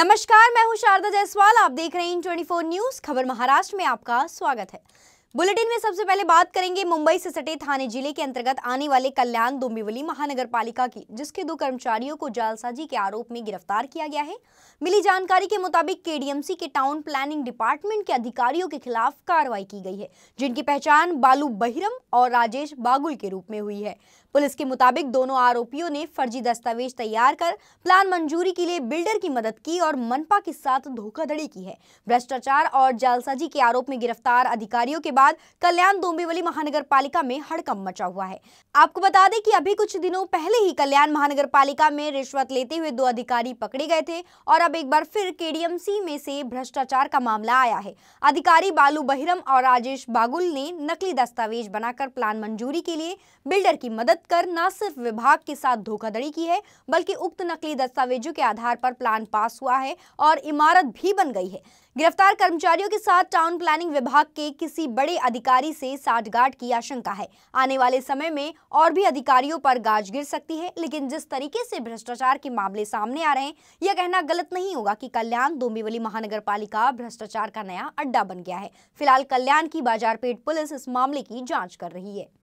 नमस्कार मैं हूं शारदा जायसवाल आप देख रहे हैं ट्वेंटी न्यूज खबर महाराष्ट्र में आपका स्वागत है बुलेटिन में सबसे पहले बात करेंगे मुंबई से सटे थाने जिले के अंतर्गत आने वाले कल्याण दुम्बिवली महानगर पालिका की जिसके दो कर्मचारियों को जालसाजी के आरोप में गिरफ्तार किया गया है मिली जानकारी के मुताबिक केडीएमसी के टाउन प्लानिंग डिपार्टमेंट के अधिकारियों के खिलाफ कार्रवाई की गई है जिनकी पहचान बालू बहिरम और राजेश बागुल के रूप में हुई है पुलिस के मुताबिक दोनों आरोपियों ने फर्जी दस्तावेज तैयार कर प्लान मंजूरी के लिए बिल्डर की मदद की और मनपा के साथ धोखाधड़ी की है भ्रष्टाचार और जालसाजी के आरोप में गिरफ्तार अधिकारियों के बाद कल्याण डोंबिवली महानगर पालिका में हड़कम मचा हुआ है आपको बता दें कि अभी कुछ दिनों पहले ही कल्याण महानगर पालिका में रिश्वत लेते हुए दो अधिकारी पकड़े गए थे और अब एक बार फिर के में से भ्रष्टाचार का मामला आया है अधिकारी बालू बहिरम और राजेश बागुल ने नकली दस्तावेज बनाकर प्लान मंजूरी के लिए बिल्डर की मदद कर न सिर्फ विभाग के साथ धोखाधड़ी की है बल्कि उक्त नकली दस्तावेजों के आधार पर प्लान पास हुआ है और इमारत भी बन गई है गिरफ्तार कर्मचारियों के साथ टाउन प्लानिंग विभाग के किसी बड़े बड़े अधिकारी से साठगांठ की आशंका है आने वाले समय में और भी अधिकारियों पर गाज गिर सकती है लेकिन जिस तरीके से भ्रष्टाचार के मामले सामने आ रहे हैं यह कहना गलत नहीं होगा कि कल्याण डोंबिवली महानगर पालिका भ्रष्टाचार का नया अड्डा बन गया है फिलहाल कल्याण की बाजारपेट पुलिस इस मामले की जाँच कर रही है